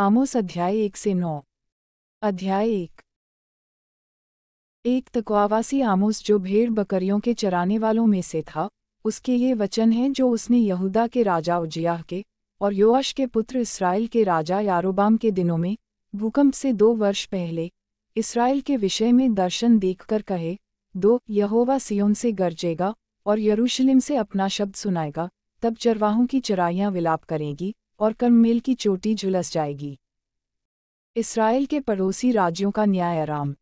आमोस अध्याय एक से नौ अध्याय एक एक तकवासी आमोस जो भेड़ बकरियों के चराने वालों में से था उसके ये वचन हैं जो उसने यहूदा के राजा उजियाह के और योश के पुत्र इसराइल के राजा यारोबाम के दिनों में भूकंप से दो वर्ष पहले इसराइल के विषय में दर्शन देखकर कहे दो यहोवा सियोन से गरजेगा और यरूशलेम से अपना शब्द सुनाएगा तब चरवाहों की चराइयाँ विलाप करेंगी और कर्मेल की चोटी झुलस जाएगी इसराइल के पड़ोसी राज्यों का न्याय आराम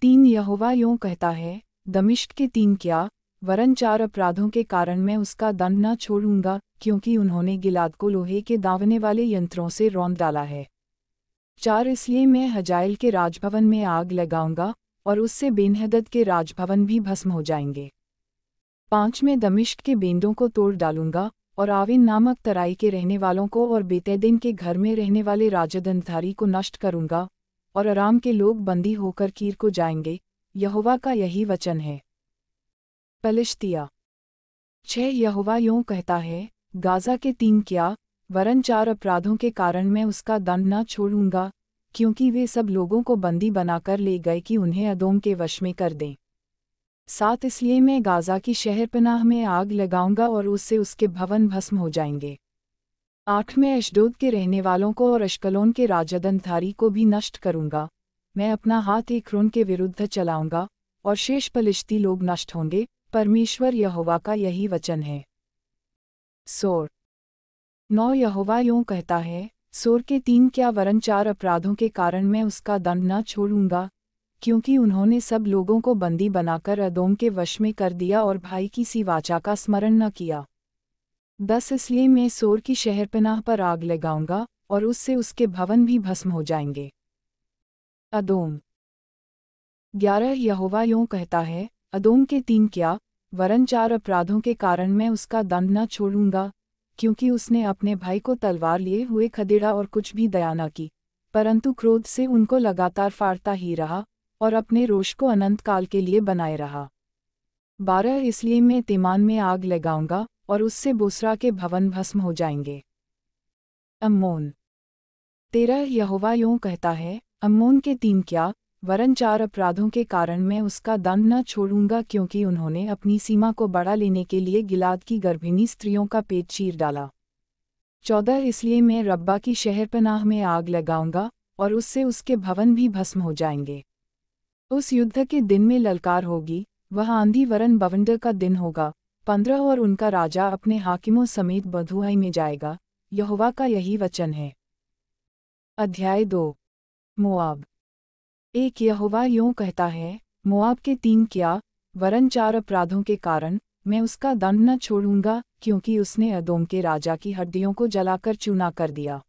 तीन यहोवा यों कहता है दमिश्क के तीन क्या वरन चार अपराधों के कारण मैं उसका दंड न छोड़ूंगा क्योंकि उन्होंने गिलाद को लोहे के दावने वाले यंत्रों से रौंद डाला है चार इसलिए मैं हजाइल के राजभवन में आग लगाऊंगा और उससे बेनहदत के राजभवन भी भस्म हो जाएंगे पांच में दमिश्क के बेंदों को तोड़ डालूंगा और आविन नामक तराई के रहने वालों को और बीते दिन के घर में रहने वाले राजदंधारी को नष्ट करूंगा और आराम के लोग बंदी होकर कीर को जाएंगे यहोवा का यही वचन है पलिश्तिया छह यहोवा यों कहता है गाजा के तीन क्या वरन चार अपराधों के कारण मैं उसका दंड न छोड़ूंगा क्योंकि वे सब लोगों को बंदी बनाकर ले गए कि उन्हें अदोम के वश में कर दें साथ इसलिए मैं गाज़ा की शहरपनाह में आग लगाऊंगा और उससे उसके भवन भस्म हो जाएंगे आठ में अशदोद के रहने वालों को और अशकलोन के राजदनधारी को भी नष्ट करूंगा मैं अपना हाथ एक रून के विरुद्ध चलाऊंगा और शेष पलिश्ती लोग नष्ट होंगे परमेश्वर यहोवा का यही वचन है सोर नौ यहोवा यों कहता है सोर के तीन क्या वरण चार अपराधों के कारण मैं उसका दंड न छोड़ूंगा क्योंकि उन्होंने सब लोगों को बंदी बनाकर अदोम के वश में कर दिया और भाई की सी वाचा का स्मरण न किया दस इसलिए मैं सोर की शहरपनाह पर आग लगाऊंगा और उससे उसके भवन भी भस्म हो जाएंगे अदोम ग्यारह यहोवा यों कहता है अदोम के तीन क्या वरन चार अपराधों के कारण मैं उसका दंड न छोड़ूंगा क्योंकि उसने अपने भाई को तलवार लिए हुए खदेड़ा और कुछ भी दया न की परंतु क्रोध से उनको लगातार फाड़ता ही रहा और अपने रोष को अनंत काल के लिए बनाए रहा बारह इसलिए मैं तिमान में आग लगाऊंगा और उससे बोसरा के भवन भस्म हो जाएंगे अम्मोन तेरह यहोवा यों कहता है अम्मोन के तीन क्या वरन चार अपराधों के कारण मैं उसका दंड न छोड़ूंगा क्योंकि उन्होंने अपनी सीमा को बढ़ा लेने के लिए गिलाद की गर्भिणी स्त्रियों का पेट चीर डाला चौदह इसलिए मैं रब्बा की शहरपनाह में आग लगाऊंगा और उससे उसके भवन भी भस्म हो जाएंगे उस युद्ध के दिन में ललकार होगी वह आंधी वरण बवंडर का दिन होगा पंद्रह और उनका राजा अपने हाकिमों समेत बधुआई में जाएगा यहोवा का यही वचन है अध्याय दो मुआब एक यहोवा यों कहता है मुआब के तीन क्या वरन चार अपराधों के कारण मैं उसका दंड न छोड़ूंगा क्योंकि उसने अदोम के राजा की हड्डियों को जलाकर चूना कर दिया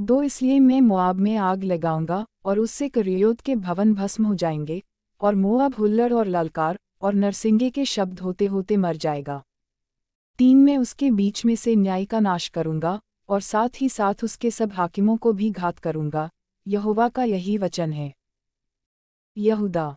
दो इसलिए मैं मोआब में आग लगाऊंगा और उससे करियोत के भवन भस्म हो जाएंगे और मोआब हुल्लड़ और ललकार और नरसिंगे के शब्द होते होते मर जाएगा तीन मैं उसके बीच में से न्याय का नाश करूंगा और साथ ही साथ उसके सब हाकिमों को भी घात करूंगा यहोवा का यही वचन है यहूदा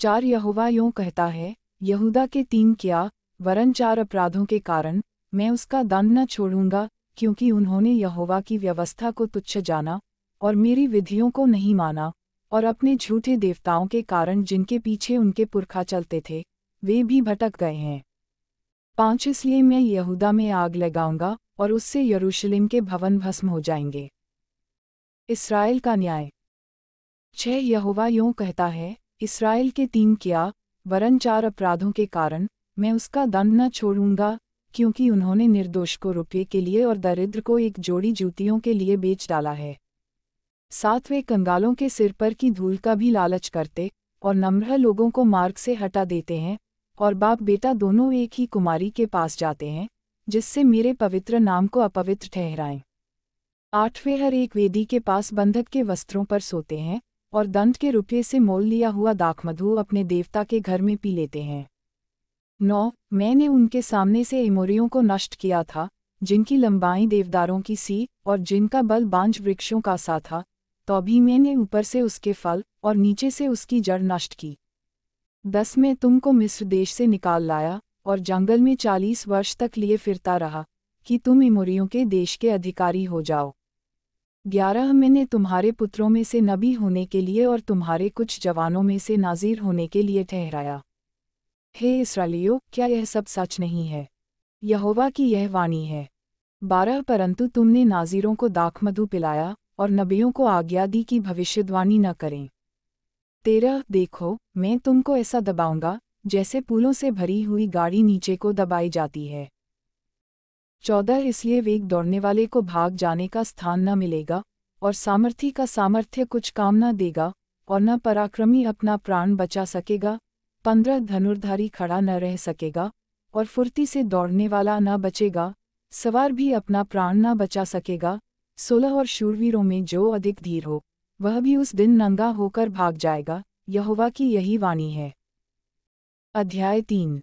चार यहोवा यों कहता है यहूदा के तीन क्या वरन चार अपराधों के कारण मैं उसका दंड न छोड़ूंगा क्योंकि उन्होंने यहोवा की व्यवस्था को तुच्छ जाना और मेरी विधियों को नहीं माना और अपने झूठे देवताओं के कारण जिनके पीछे उनके पुरखा चलते थे वे भी भटक गए हैं पांच इसलिए मैं यहूदा में आग लगाऊंगा और उससे यरूशलेम के भवन भस्म हो जाएंगे इसराइल का न्याय छह यहोवा यों कहता है इसराइल के तीन किया वरन चार अपराधों के कारण मैं उसका दंड न छोड़ूंगा क्योंकि उन्होंने निर्दोष को रुपये के लिए और दरिद्र को एक जोड़ी जूतियों के लिए बेच डाला है साथ वे कंगालों के सिर पर की धूल का भी लालच करते और नम्र लोगों को मार्ग से हटा देते हैं और बाप बेटा दोनों एक ही कुमारी के पास जाते हैं जिससे मेरे पवित्र नाम को अपवित्र ठहराएं आठवें हर एक वेदी के पास बंधक के वस्त्रों पर सोते हैं और दंत के रुपये से मोल लिया हुआ दाखमधु अपने देवता के घर में पी लेते हैं नौ मैंने उनके सामने से इमोरियों को नष्ट किया था जिनकी लंबाई देवदारों की सी और जिनका बल बांझ वृक्षों का सा था तो भी मैंने ऊपर से उसके फल और नीचे से उसकी जड़ नष्ट की दस में तुमको मिस्र देश से निकाल लाया और जंगल में चालीस वर्ष तक लिए फिरता रहा कि तुम इमोरियों के देश के अधिकारी हो जाओ ग्यारह मैंने तुम्हारे पुत्रों में से नबी होने के लिए और तुम्हारे कुछ जवानों में से नाज़िर होने के लिए ठहराया हे इसरालियो क्या यह सब सच नहीं है यहोवा की यह वाणी है बारह परंतु तुमने नाजिरों को दाखमधु पिलाया और नबियों को आज्ञा दी कि भविष्यवाणी न करें तेरह देखो मैं तुमको ऐसा दबाऊंगा जैसे पुलों से भरी हुई गाड़ी नीचे को दबाई जाती है चौदह इसलिए वेग दौड़ने वाले को भाग जाने का स्थान न मिलेगा और सामर्थी का सामर्थ्य कुछ काम न देगा और न पराक्रमी अपना प्राण बचा सकेगा पंद्रह धनुर्धारी खड़ा न रह सकेगा और फुर्ती से दौड़ने वाला न बचेगा सवार भी अपना प्राण न बचा सकेगा सोलह और शूरवीरों में जो अधिक धीर हो वह भी उस दिन नंगा होकर भाग जाएगा यहोवा की यही वाणी है अध्याय तीन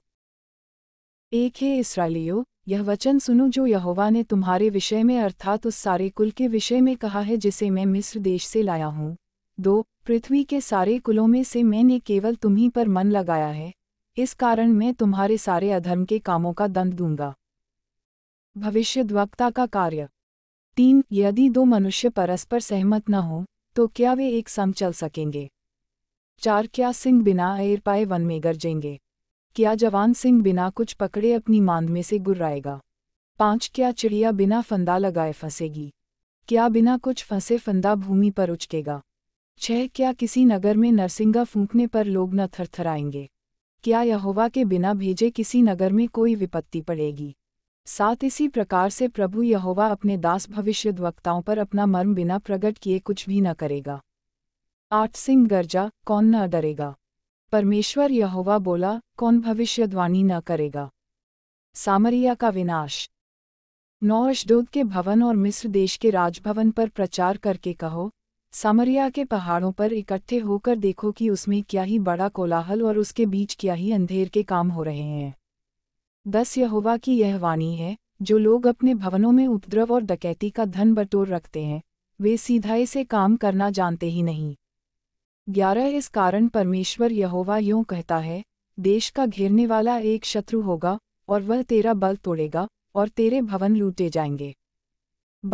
एक है इसराइलियो यह वचन सुनो जो यहोवा ने तुम्हारे विषय में अर्थात उस सारे कुल के विषय में कहा है जिसे मैं मिस्र देश से लाया हूँ दो पृथ्वी के सारे कुलों में से मैंने केवल तुम्ही पर मन लगाया है इस कारण मैं तुम्हारे सारे अधर्म के कामों का दंड दूंगा भविष्यद्वक्ता का कार्य तीन यदि दो मनुष्य परस्पर सहमत न हो तो क्या वे एक संग चल सकेंगे चार क्या सिंह बिना एर पाए वन में गरजेंगे क्या जवान सिंह बिना कुछ पकड़े अपनी मांद में से गुर्राएगा पाँच क्या चिड़िया बिना फंदा लगाए फंसेगी क्या बिना कुछ फंसे फंदा भूमि पर उचकेगा छह क्या किसी नगर में नरसिंगा फूंकने पर लोग न थरथराएंगे क्या यहोवा के बिना भेजे किसी नगर में कोई विपत्ति पड़ेगी साथ इसी प्रकार से प्रभु यहोवा अपने दास भविष्य वक्ताओं पर अपना मर्म बिना प्रकट किए कुछ भी न करेगा आठ सिंह गर्जा कौन न डरेगा परमेश्वर यहोवा बोला कौन भविष्यद्वाणी न करेगा सामरिया का विनाश नौ अशदोद के भवन और मिस्र देश के राजभवन पर प्रचार करके कहो सामरिया के पहाड़ों पर इकट्ठे होकर देखो कि उसमें क्या ही बड़ा कोलाहल और उसके बीच क्या ही अंधेर के काम हो रहे हैं दस यहोवा की यह वाणी है जो लोग अपने भवनों में उपद्रव और डकैती का धन बटोर रखते हैं वे सीधाई से काम करना जानते ही नहीं ग्यारह इस कारण परमेश्वर यहोवा यों कहता है देश का घेरने वाला एक शत्रु होगा और वह तेरा बल तोड़ेगा और तेरे भवन लूटे जाएंगे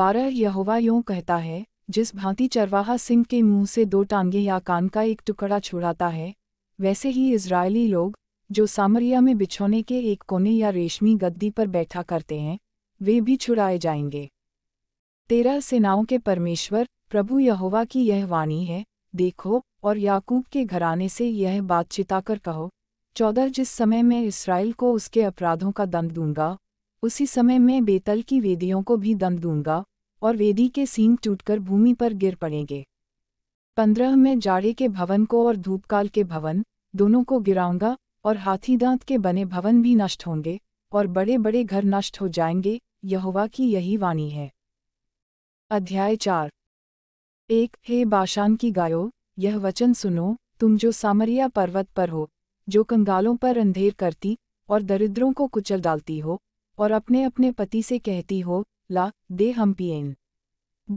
बारह यहोवा यों कहता है जिस भांति चरवाहा सिंह के मुंह से दो टांगे या कान का एक टुकड़ा छुड़ाता है वैसे ही इसराइली लोग जो सामरिया में बिछोने के एक कोने या रेशमी गद्दी पर बैठा करते हैं वे भी छुड़ाए जाएंगे तेरह सेनाओं के परमेश्वर प्रभु यहोवा की यह वाणी है देखो और याकूब के घराने से यह बात चिताकर कहो चौदह जिस समय मैं इसराइल को उसके अपराधों का दंड दूंगा उसी समय मैं बेतल की वेदियों को भी दंड दूंगा और वेदी के सींग टूटकर भूमि पर गिर पड़ेंगे पंद्रह में जाड़े के भवन को और धूपकाल के भवन दोनों को गिराऊंगा और हाथी दांत के बने भवन भी नष्ट होंगे और बड़े बड़े घर नष्ट हो जाएंगे यहोवा की यही वाणी है अध्याय चार एक हे बाशान की गायो यह वचन सुनो तुम जो सामरिया पर्वत पर हो जो कंगालों पर अंधेर करती और दरिद्रों को कुचल डालती हो और अपने अपने पति से कहती हो ला दे हम पियन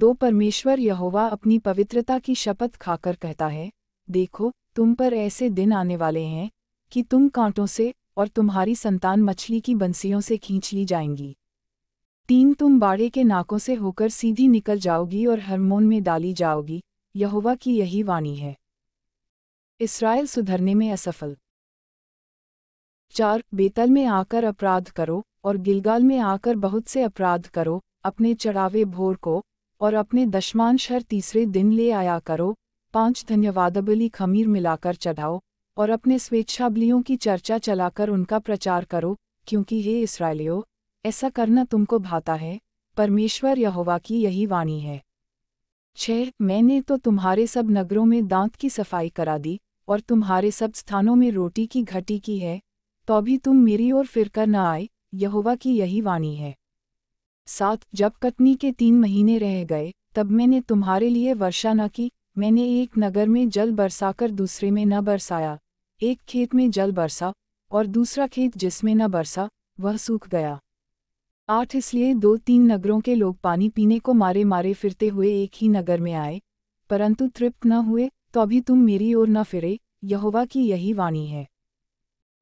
दो परमेश्वर यहोवा अपनी पवित्रता की शपथ खाकर कहता है देखो तुम पर ऐसे दिन आने वाले हैं कि तुम कांटों से और तुम्हारी संतान मछली की बंसियों से खींच ली जाएंगी तीन तुम बाड़े के नाकों से होकर सीधी निकल जाओगी और हरमोन में डाली जाओगी यहोवा की यही वाणी है इसराइल सुधरने में असफल चार बेतल में आकर अपराध करो और गिलगाल में आकर बहुत से अपराध करो अपने चढ़ावे भोर को और अपने दशमांश हर तीसरे दिन ले आया करो पांच धन्यवादबली खमीर मिलाकर चढ़ाओ और अपने स्वेच्छाबलियों की चर्चा चलाकर उनका प्रचार करो क्योंकि ये इसराइलियो ऐसा करना तुमको भाता है परमेश्वर यहोवा की यही वाणी है छह मैंने तो तुम्हारे सब नगरों में दांत की सफाई करा दी और तुम्हारे सब स्थानों में रोटी की घटी की है तो भी तुम मेरी ओर फिर कर न आए यहोवा की यही वाणी है साथ जब कटनी के तीन महीने रह गए तब मैंने तुम्हारे लिए वर्षा न की मैंने एक नगर में जल बरसाकर दूसरे में न बरसाया एक खेत में जल बरसा और दूसरा खेत जिसमें न बरसा वह सूख गया आठ इसलिए दो तीन नगरों के लोग पानी पीने को मारे मारे फिरते हुए एक ही नगर में आए परंतु तृप्त न हुए तो अभी तुम मेरी ओर न फिरे यहोवा की यही वाणी है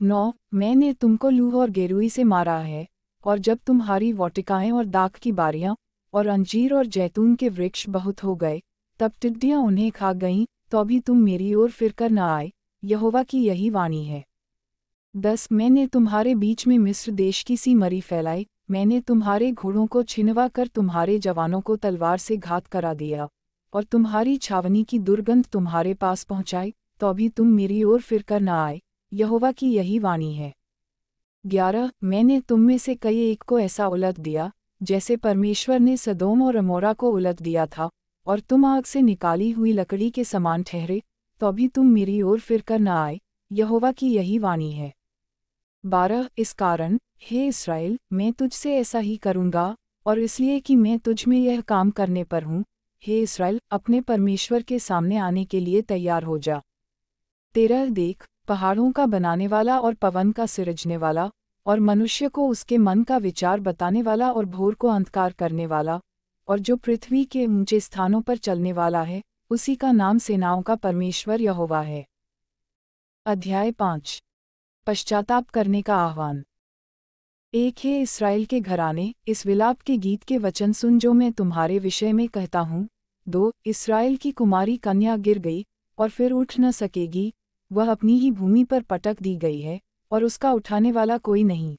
नौ मैंने तुमको लूह और गेरुई से मारा है और जब तुम्हारी वाटिकाएं और दाख की बारियां और अंजीर और जैतून के वृक्ष बहुत हो गए तब टिड्डियां उन्हें खा गईं तो भी तुम मेरी ओर फिरकर न आए यहोवा की यही वाणी है दस मैंने तुम्हारे बीच में मिस्र देश की सी मरी फैलाई मैंने तुम्हारे घोड़ों को छिनवा कर तुम्हारे जवानों को तलवार से घात करा दिया और तुम्हारी छावनी की दुर्गंध तुम्हारे पास पहुँचाई तो भी तुम मेरी ओर फिरकर न आए यहोवा की यही वाणी है ग्यारह मैंने तुम में से कई एक को ऐसा उलट दिया जैसे परमेश्वर ने सदोम और अमोरा को उलट दिया था और तुम आग से निकाली हुई लकड़ी के समान ठहरे तो भी तुम मेरी ओर फिर कर न आए यहोवा की यही वाणी है बारह इस कारण हे इसराइल मैं तुझसे ऐसा ही करूँगा और इसलिए कि मैं तुझ में यह काम करने पर हूँ हे इसराइल अपने परमेश्वर के सामने आने के लिए तैयार हो जा तेरह देख पहाड़ों का बनाने वाला और पवन का सिरजने वाला और मनुष्य को उसके मन का विचार बताने वाला और भोर को अंधकार करने वाला और जो पृथ्वी के ऊंचे स्थानों पर चलने वाला है उसी का नाम सेनाओं का परमेश्वर यहोवा है अध्याय पांच पश्चाताप करने का आह्वान एक है इसराइल के घराने इस विलाप के गीत के वचन सुन जो मैं तुम्हारे विषय में कहता हूँ दो इसराइल की कुमारी कन्या गिर गई और फिर उठ न सकेगी वह अपनी ही भूमि पर पटक दी गई है और उसका उठाने वाला कोई नहीं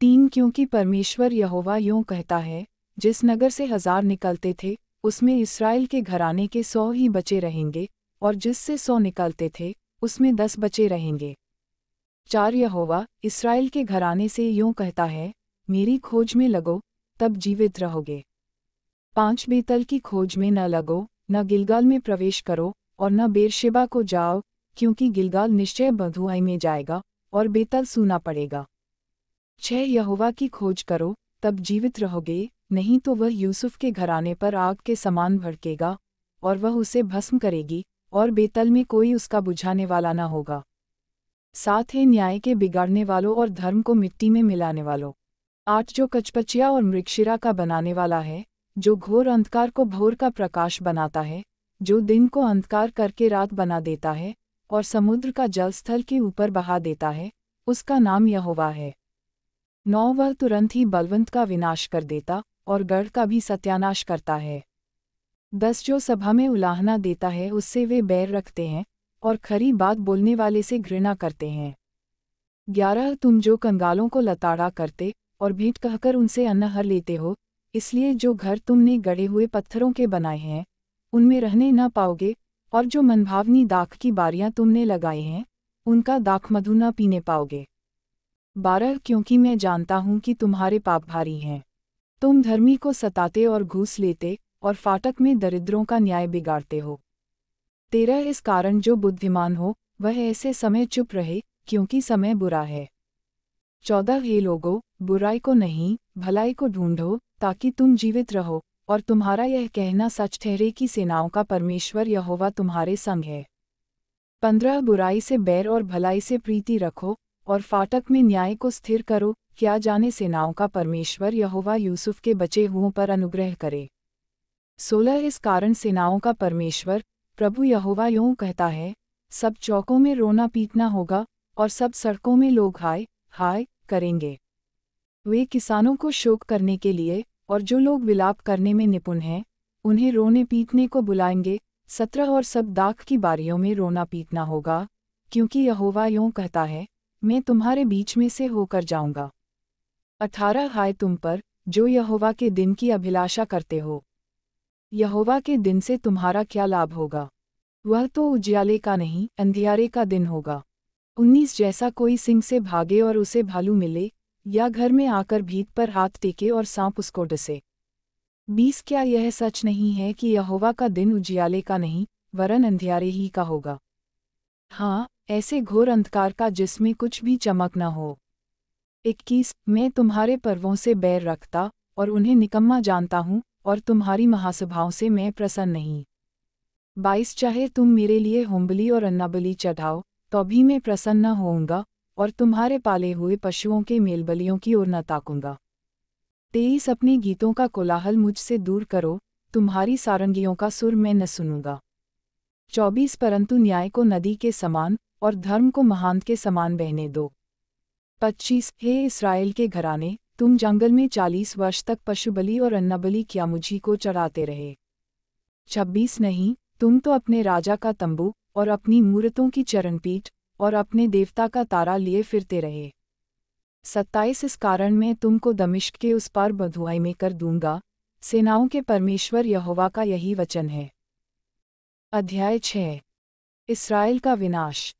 तीन क्योंकि परमेश्वर यहोवा यों कहता है जिस नगर से हजार निकलते थे उसमें इसराइल के घराने के सौ ही बचे रहेंगे और जिससे सौ निकलते थे उसमें दस बचे रहेंगे चार यहोवा इसराइल के घराने से यों कहता है मेरी खोज में लगो तब जीवित रहोगे पांच बेतल की खोज में न लगो न गिलगाल में प्रवेश करो और न बेरशेबा को जाओ क्योंकि गिलगाल निश्चय बधुआई में जाएगा और बेतल सूना पड़ेगा छह यहोवा की खोज करो तब जीवित रहोगे नहीं तो वह यूसुफ के घराने पर आग के समान भड़केगा और वह उसे भस्म करेगी और बेतल में कोई उसका बुझाने वाला न होगा साथ ही न्याय के बिगाड़ने वालों और धर्म को मिट्टी में मिलाने वालों आठ जो कचपचिया और मृक्षिरा का बनाने वाला है जो घोर अंधकार को भोर का प्रकाश बनाता है जो दिन को अंधकार करके रात बना देता है और समुद्र का जलस्थल के ऊपर बहा देता है उसका नाम यहोवा है नौ वह तुरंत ही बलवंत का विनाश कर देता और गढ़ का भी सत्यानाश करता है दस जो सभा में उलाहना देता है उससे वे बैर रखते हैं और खरी बात बोलने वाले से घृणा करते हैं ग्यारह तुम जो कंगालों को लताड़ा करते और भीट कहकर उनसे अन्न हर लेते हो इसलिए जो घर तुमने गड़े हुए पत्थरों के बनाए हैं उनमें रहने न पाओगे और जो मनभावनी दाख की बारियां तुमने लगाई हैं उनका दाख मधु न पीने पाओगे बारह क्योंकि मैं जानता हूं कि तुम्हारे पाप भारी हैं तुम धर्मी को सताते और घूस लेते और फाटक में दरिद्रों का न्याय बिगाड़ते हो तेरह इस कारण जो बुद्धिमान हो वह ऐसे समय चुप रहे क्योंकि समय बुरा है चौदह हे लोगों बुराई को नहीं भलाई को ढूंढो ताकि तुम जीवित रहो और तुम्हारा यह कहना सच ठहरे कि सेनाओं का परमेश्वर यहोवा तुम्हारे संग है पंद्रह बुराई से बैर और भलाई से प्रीति रखो और फाटक में न्याय को स्थिर करो क्या जाने सेनाओं का परमेश्वर यहोवा यूसुफ के बचे हुओं पर अनुग्रह करे सोलह इस कारण सेनाओं का परमेश्वर प्रभु यहोवा यूं कहता है सब चौकों में रोना पीटना होगा और सब सड़कों में लोग हाय हाय करेंगे वे किसानों को शोक करने के लिए और जो लोग विलाप करने में निपुण हैं उन्हें रोने पीटने को बुलाएंगे सत्रह और सब दाख की बारियों में रोना पीटना होगा क्योंकि यहोवा यों कहता है मैं तुम्हारे बीच में से होकर जाऊंगा अठारह हाय तुम पर जो यहोवा के दिन की अभिलाषा करते हो यहोवा के दिन से तुम्हारा क्या लाभ होगा वह तो उज्याले का नहीं अंधियारे का दिन होगा उन्नीस जैसा कोई सिंह से भागे और उसे भालू मिले या घर में आकर भीत पर हाथ टेके और सांप उसको डसे बीस क्या यह सच नहीं है कि यहोवा का दिन उजियाले का नहीं वरन अंधियारे ही का होगा हाँ ऐसे घोर अंधकार का जिसमें कुछ भी चमक न हो इक्कीस मैं तुम्हारे पर्वों से बैर रखता और उन्हें निकम्मा जानता हूँ और तुम्हारी महासभाओं से मैं प्रसन्न नहीं बाईस चाहे तुम मेरे लिए होम्बली और अन्नाबली चढ़ाओ तो भी मैं प्रसन्न न होऊंगा और तुम्हारे पाले हुए पशुओं के मेलबलियों की ओर न ताकूंगा तेईस अपने गीतों का कोलाहल मुझसे दूर करो तुम्हारी सारंगियों का सुर मैं न सुनूंगा चौबीस परंतु न्याय को नदी के समान और धर्म को महान के समान बहने दो पच्चीस हे इसराइल के घराने तुम जंगल में चालीस वर्ष तक पशुबली और अन्नबली क्या मुझी को चढ़ाते रहे छब्बीस नहीं तुम तो अपने राजा का तंबू और अपनी मूर्तों की चरणपीठ और अपने देवता का तारा लिए फिरते रहे सत्ताईस इस कारण मैं तुमको दमिश्क के उस पार बधुआई में कर दूंगा सेनाओं के परमेश्वर यहोवा का यही वचन है अध्याय छ इसराइल का विनाश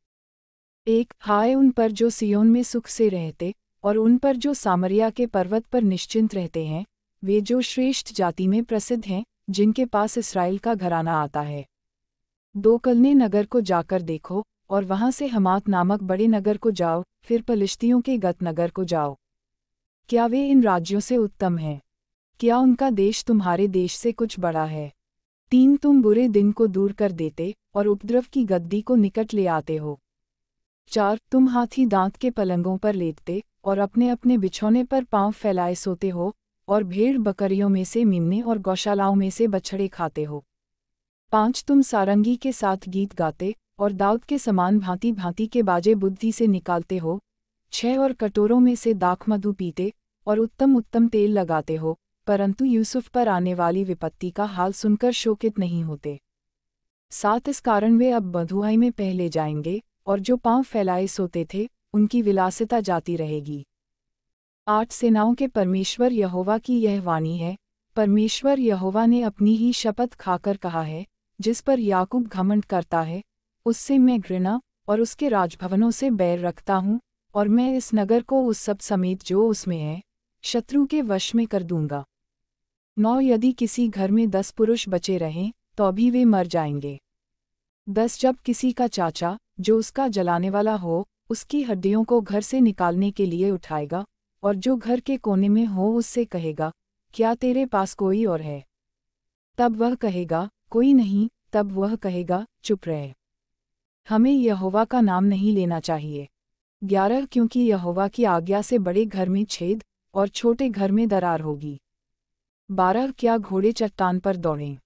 एक हाय उन पर जो सियोन में सुख से रहते और उन पर जो सामरिया के पर्वत पर निश्चिंत रहते हैं वे जो श्रेष्ठ जाति में प्रसिद्ध हैं जिनके पास इसराइल का घराना आता है दो कलने नगर को जाकर देखो और वहां से हमात नामक बड़े नगर को जाओ फिर पलिश्तियों के गत नगर को जाओ क्या वे इन राज्यों से उत्तम हैं क्या उनका देश तुम्हारे देश से कुछ बड़ा है तीन तुम बुरे दिन को दूर कर देते और उपद्रव की गद्दी को निकट ले आते हो चार तुम हाथी दांत के पलंगों पर लेटते और अपने अपने बिछौने पर पांव फैलाए सोते हो और भेड़ बकरियों में से मिमने और गौशालाओं में से बछड़े खाते हो पांच तुम सारंगी के साथ गीत गाते और दाऊद के समान भांति भांति के बाजे बुद्धि से निकालते हो छह और कटोरों में से दाख मधु पीते और उत्तम उत्तम तेल लगाते हो परंतु यूसुफ पर आने वाली विपत्ति का हाल सुनकर शोकित नहीं होते साथ इस कारण वे अब बधुआई में पहले जाएंगे और जो पांव फैलाए सोते थे उनकी विलासिता जाती रहेगी आठ सेनाओं के परमेश्वर यहोवा की यह वाणी है परमेश्वर यहोवा ने अपनी ही शपथ खाकर कहा है जिस पर याकूब घमंड करता है उससे मैं घृणा और उसके राजभवनों से बैर रखता हूँ और मैं इस नगर को उस सब समेत जो उसमें है शत्रु के वश में कर दूंगा नौ यदि किसी घर में दस पुरुष बचे रहें तो भी वे मर जाएंगे दस जब किसी का चाचा जो उसका जलाने वाला हो उसकी हड्डियों को घर से निकालने के लिए उठाएगा और जो घर के कोने में हो उससे कहेगा क्या तेरे पास कोई और है तब वह कहेगा कोई नहीं तब वह कहेगा चुप रहे हमें यहोवा का नाम नहीं लेना चाहिए ग्यारह क्योंकि यहोवा की आज्ञा से बड़े घर में छेद और छोटे घर में दरार होगी बारह क्या घोड़े चट्टान पर दौड़ें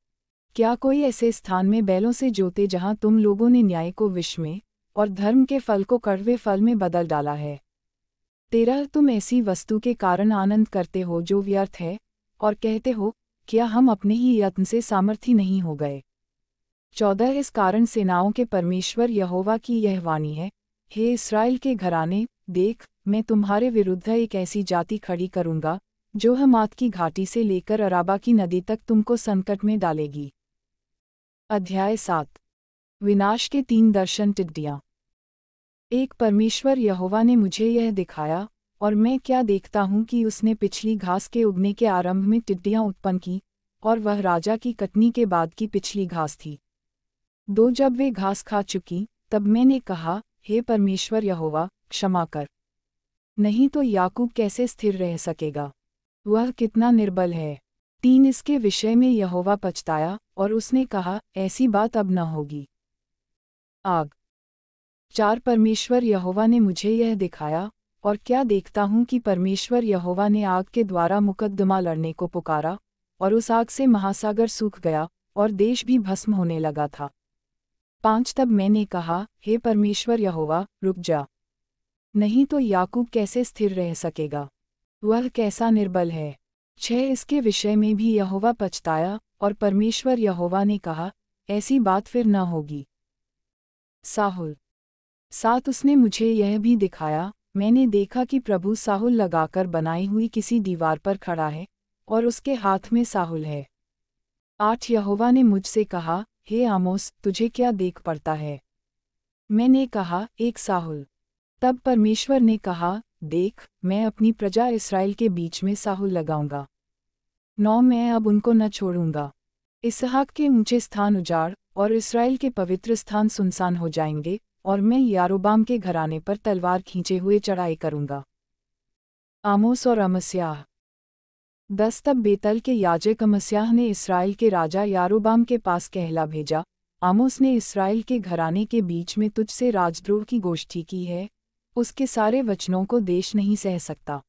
क्या कोई ऐसे स्थान में बैलों से जोते जहां तुम लोगों ने न्याय को विश्व में और धर्म के फल को कड़वे फल में बदल डाला है तेरह तुम ऐसी वस्तु के कारण आनंद करते हो जो व्यर्थ है और कहते हो क्या हम अपने ही यत्न से सामर्थ्य नहीं हो गए चौदह इस कारण सेनाओं के परमेश्वर यहोवा की यह वाणी है हे इसराइल के घराने देख मैं तुम्हारे विरुद्ध एक ऐसी जाति खड़ी करूंगा जो हमात की घाटी से लेकर अराबा की नदी तक तुमको संकट में डालेगी अध्याय सात विनाश के तीन दर्शन टिड्डियाँ एक परमेश्वर यहोवा ने मुझे यह दिखाया और मैं क्या देखता हूँ कि उसने पिछली घास के उगने के आरंभ में टिड्डियाँ उत्पन्न की और वह राजा की कटनी के बाद की पिछली घास थी दो जब वे घास खा चुकी तब मैंने कहा हे परमेश्वर यहोवा क्षमा कर नहीं तो याकूब कैसे स्थिर रह सकेगा वह कितना निर्बल है तीन इसके विषय में यहोवा पछताया और उसने कहा ऐसी बात अब न होगी आग चार परमेश्वर यहोवा ने मुझे यह दिखाया और क्या देखता हूँ कि परमेश्वर यहोवा ने आग के द्वारा मुकदमा लड़ने को पुकारा और उस आग से महासागर सूख गया और देश भी भस्म होने लगा था पांच तब मैंने कहा हे परमेश्वर यहोवा रुक जा नहीं तो याकूब कैसे स्थिर रह सकेगा वह कैसा निर्बल है छह इसके विषय में भी यहोवा पछताया और परमेश्वर यहोवा ने कहा ऐसी बात फिर न होगी साहुल साथ उसने मुझे यह भी दिखाया मैंने देखा कि प्रभु साहुल लगाकर बनाई हुई किसी दीवार पर खड़ा है और उसके हाथ में साहुल है आठ यहोवा ने मुझसे कहा हे आमोस तुझे क्या देख पड़ता है मैंने कहा एक साहुल तब परमेश्वर ने कहा देख मैं अपनी प्रजा इसराइल के बीच में साहुल लगाऊंगा नौ मैं अब उनको न छोड़ूंगा इसहाक के ऊंचे स्थान उजाड़ और इसराइल के पवित्र स्थान सुनसान हो जाएंगे और मैं यारोबाम के घराने पर तलवार खींचे हुए चढ़ाई करूंगा आमोस और अमस्याह दस तब बेतल के याजे कमस्याह ने इसराइल के राजा यारोबाम के पास कहला भेजा आमोस ने इसराइल के घराने के बीच में तुझसे राजद्रोह की गोष्ठी की है उसके सारे वचनों को देश नहीं सह सकता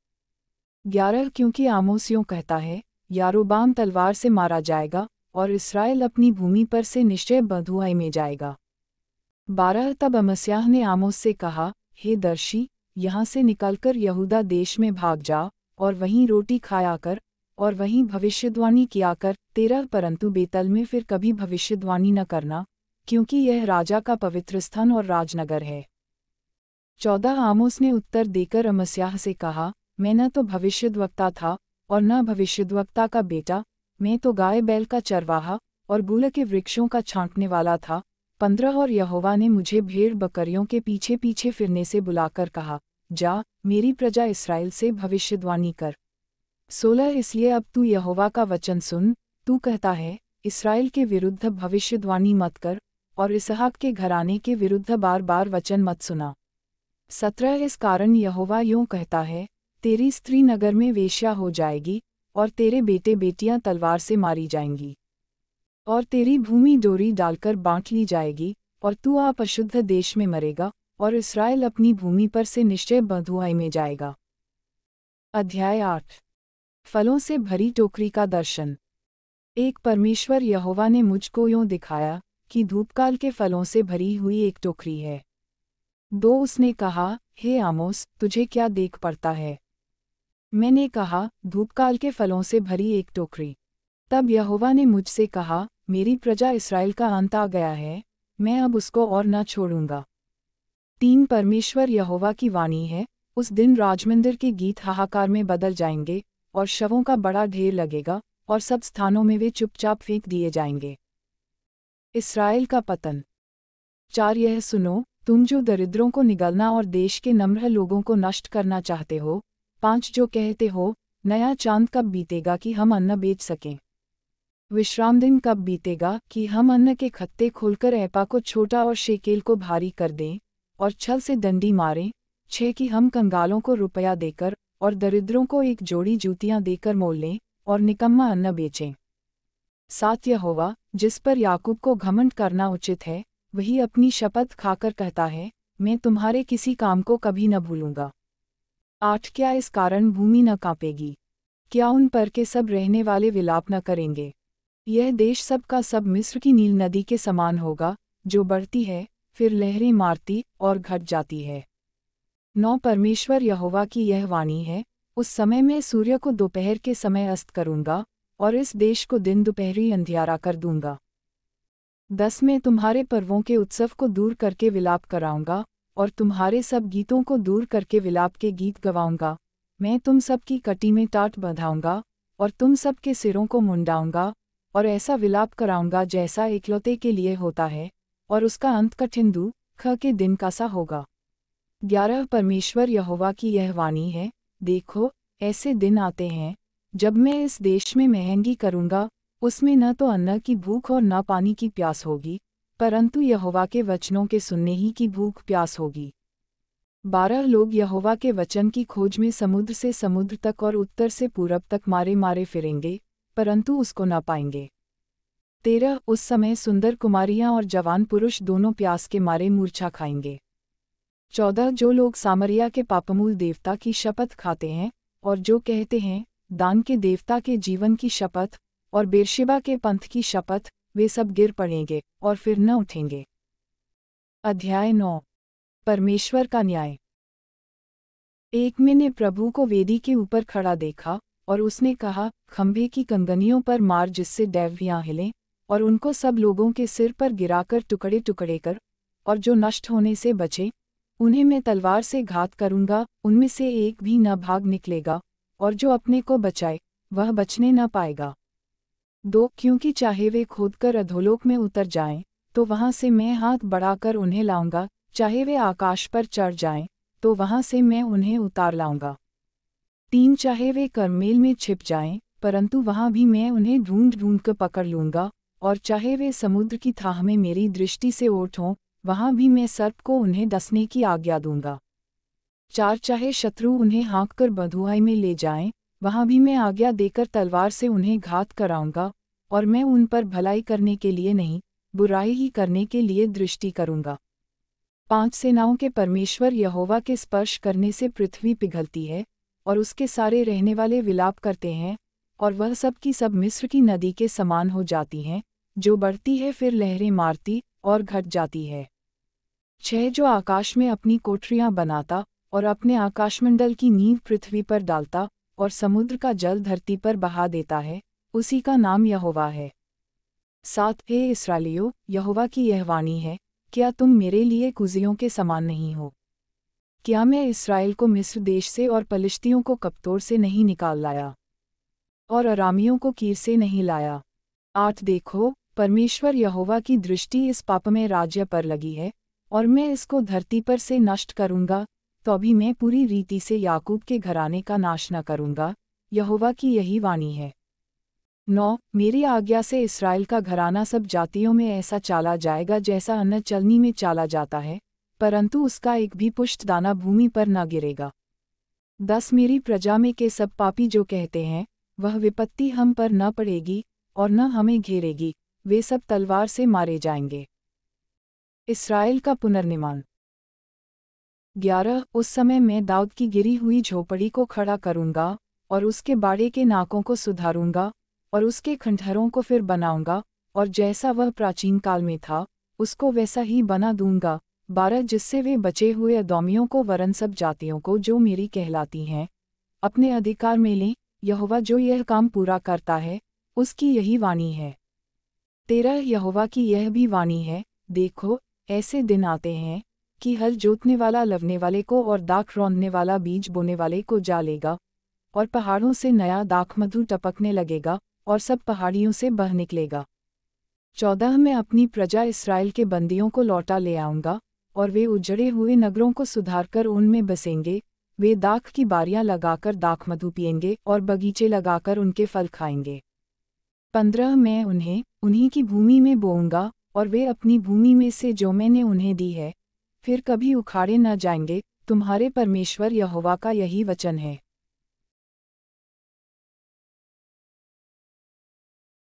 ग्यारह क्योंकि आमोस यूँ कहता है यारोबाम तलवार से मारा जाएगा और इसराइल अपनी भूमि पर से निश्चय बधुआई में जाएगा बारह तब अमस्याह ने आमोस से कहा हे दर्शी यहाँ से निकलकर यहूदा देश में भाग जाओ और वहीं रोटी खाया कर और वहीं भविष्यद्वानी किया कर तेरह परंतु बेतल में फिर कभी भविष्यद्वाणी न करना क्योंकि यह राजा का पवित्र स्थान और राजनगर है चौदह आमोस ने उत्तर देकर अमस्याह से कहा मैं न तो भविष्यद्वक्ता था और न भविष्यद्वक्ता का बेटा मैं तो गाय बैल का चरवाहा और गुल के वृक्षों का छांटने वाला था पंद्रह और यहोवा ने मुझे भेड़ बकरियों के पीछे पीछे फिरने से बुलाकर कहा जा मेरी प्रजा इसराइल से भविष्यवाणी कर सोलह इसलिए अब तू यहोवा का वचन सुन तू कहता है इसराइल के विरुद्ध भविष्यवाणी मत कर और इसहाक के घराने के विरुद्ध बार बार वचन मत सुना सत्रह इस कारण यहोवा यूं कहता है तेरी स्त्री नगर में वेश्या हो जाएगी और तेरे बेटे बेटियां तलवार से मारी जाएंगी और तेरी भूमि डोरी डालकर बांट ली जाएगी और तू आप अशुद्ध देश में मरेगा और इसराइल अपनी भूमि पर से निश्चय बधुआई में जाएगा अध्याय आठ फलों से भरी टोकरी का दर्शन एक परमेश्वर यहोवा ने मुझको यों दिखाया कि धूपकाल के फलों से भरी हुई एक टोकरी है दो उसने कहा हे आमोस तुझे क्या देख पड़ता है मैंने कहा धूपकाल के फलों से भरी एक टोकरी तब यहोवा ने मुझसे कहा मेरी प्रजा इसराइल का अंत आ गया है मैं अब उसको और न छोड़ूंगा तीन परमेश्वर यहोवा की वाणी है उस दिन राजमंदिर के गीत हाहाकार में बदल जाएंगे और शवों का बड़ा ढेर लगेगा और सब स्थानों में वे चुपचाप फेंक दिए जाएंगे इसराइल का पतन चार यह सुनो तुम जो दरिद्रों को निगलना और देश के नम्र लोगों को नष्ट करना चाहते हो पांच जो कहते हो नया चांद कब बीतेगा कि हम अन्न बेच सकें विश्राम दिन कब बीतेगा कि हम अन्न के खत्ते खोलकर ऐपा को छोटा और शेकेल को भारी कर दें और छल से दंडी मारें छे कि हम कंगालों को रुपया देकर और दरिद्रों को एक जोड़ी जूतियां देकर मोल लें और निकम्मा अन्न बेचें सात यह होवा जिस पर याकूब को घमंड करना उचित है वही अपनी शपथ खाकर कहता है मैं तुम्हारे किसी काम को कभी न भूलूंगा आठ क्या इस कारण भूमि न कांपेगी क्या उन पर के सब रहने वाले विलाप न करेंगे यह देश सब का सब मिस्र की नील नदी के समान होगा जो बढ़ती है फिर लहरी मारती और घट जाती है नौ परमेश्वर यहोवा की यह वाणी है उस समय मैं सूर्य को दोपहर के समय अस्त करूंगा और इस देश को दिन दोपहरी अंधियारा कर दूंगा दस में तुम्हारे पर्वों के उत्सव को दूर करके विलाप कराऊंगा और तुम्हारे सब गीतों को दूर करके विलाप के गीत गवाऊंगा मैं तुम सब की कटी में टाट बंधाऊंगा और तुम सब के सिरों को मुंडाऊंगा और ऐसा विलाप कराऊंगा जैसा इकलौते के लिए होता है और उसका अंत कठिन दू ख के दिन का सा होगा ग्यारह परमेश्वर यहोवा की यह वाणी है देखो ऐसे दिन आते हैं जब मैं इस देश में महंगी करूँगा उसमें न तो अन्न की भूख और न पानी की प्यास होगी परंतु यहोवा के वचनों के सुनने ही की भूख प्यास होगी बारह लोग यहोवा के वचन की खोज में समुद्र से समुद्र तक और उत्तर से पूरब तक मारे मारे फिरेंगे परंतु उसको न पाएंगे तेरह उस समय सुंदर कुमारियां और जवान पुरुष दोनों प्यास के मारे मूर्छा खाएंगे चौदह जो लोग सामरिया के पापमूल देवता की शपथ खाते हैं और जो कहते हैं दान के देवता के जीवन की शपथ और बेरशिबा के पंथ की शपथ वे सब गिर पड़ेंगे और फिर न उठेंगे अध्याय नौ परमेश्वर का न्याय एक में ने प्रभु को वेदी के ऊपर खड़ा देखा और उसने कहा खंभे की कंगनियों पर मार जिससे डैव हिलें और उनको सब लोगों के सिर पर गिराकर टुकड़े टुकड़े कर और जो नष्ट होने से बचे उन्हें मैं तलवार से घात करूंगा उनमें से एक भी न भाग निकलेगा और जो अपने को बचाए वह बचने न पाएगा दो क्योंकि चाहे वे खोदकर अधोलोक में उतर जाएं, तो वहां से मैं हाथ बढ़ाकर उन्हें लाऊंगा चाहे वे आकाश पर चढ़ जाएं, तो वहां से मैं उन्हें उतार लाऊंगा तीन चाहे वे करमेल में छिप जाएं, परंतु वहां भी मैं उन्हें ढूंढ ढूंढ कर पकड़ लूंगा और चाहे वे समुद्र की थाह में मेरी दृष्टि से ओठ हों वहां भी मैं सर्प को उन्हें डसने की आज्ञा दूंगा चार चाहे शत्रु उन्हें हाँक कर बधुआई में ले जाएं, वहां भी मैं आज्ञा देकर तलवार से उन्हें घात कराऊंगा और मैं उन पर भलाई करने के लिए नहीं बुराई ही करने के लिए दृष्टि करूंगा पांच सेनाओं के परमेश्वर यहोवा के स्पर्श करने से पृथ्वी पिघलती है और उसके सारे रहने वाले विलाप करते हैं और वह सब की सब मिस्र की नदी के समान हो जाती हैं जो बढ़ती है फिर लहरें मारती और घट जाती है छह जो आकाश में अपनी कोठरियां बनाता और अपने आकाशमंडल की नींव पृथ्वी पर डालता और समुद्र का जल धरती पर बहा देता है उसी का नाम यहोवा है साथ हे इसराइलियो यहोवा की यह वाणी है क्या तुम मेरे लिए कुजियों के समान नहीं हो क्या मैं इसराइल को मिस्र देश से और पलिश्तियों को कपतौर से नहीं निकाल लाया और अरामियों को कीर से नहीं लाया आठ देखो परमेश्वर यहोवा की दृष्टि इस पाप में राज्य पर लगी है और मैं इसको धरती पर से नष्ट करूंगा तो भी मैं पूरी रीति से याकूब के घराने का नाश न करूंगा यहोवा की यही वाणी है नौ मेरी आज्ञा से इसराइल का घराना सब जातियों में ऐसा चाला जाएगा जैसा अन्न चलनी में चाला जाता है परंतु उसका एक भी पुष्ट दाना भूमि पर न गिरेगा दस मेरी प्रजा में के सब पापी जो कहते हैं वह विपत्ति हम पर न पड़ेगी और न हमें घेरेगी वे सब तलवार से मारे जाएंगे इसराइल का पुनर्निर्माण ग्यारह उस समय मैं दाऊद की गिरी हुई झोपड़ी को खड़ा करूंगा और उसके बाड़े के नाकों को सुधारूंगा और उसके खंडहरों को फिर बनाऊंगा और जैसा वह प्राचीन काल में था उसको वैसा ही बना दूंगा बारह जिससे वे बचे हुए अदौमियों को वरन सब जातियों को जो मेरी कहलाती हैं अपने अधिकार में लें यहवा जो यह काम पूरा करता है उसकी यही वाणी है तेरा यहोवा की यह भी वाणी है देखो ऐसे दिन आते हैं कि हल जोतने वाला लवने वाले को और दाख रौंदने वाला बीज बोने वाले को जा लेगा और पहाड़ों से नया दाख मधु टपकने लगेगा और सब पहाड़ियों से बह निकलेगा चौदह में अपनी प्रजा इसराइल के बंदियों को लौटा ले आऊंगा और वे उजड़े हुए नगरों को सुधारकर उनमें बसेंगे वे दाख की बारियां लगाकर दाख मधु पियेंगे और बगीचे लगाकर उनके फल खाएंगे पंद्रह मैं उन्हें उन्हीं की भूमि में बोऊंगा और वे अपनी भूमि में से जो मैंने उन्हें दी है फिर कभी उखाड़े न जाएंगे तुम्हारे परमेश्वर यहोवा का यही वचन है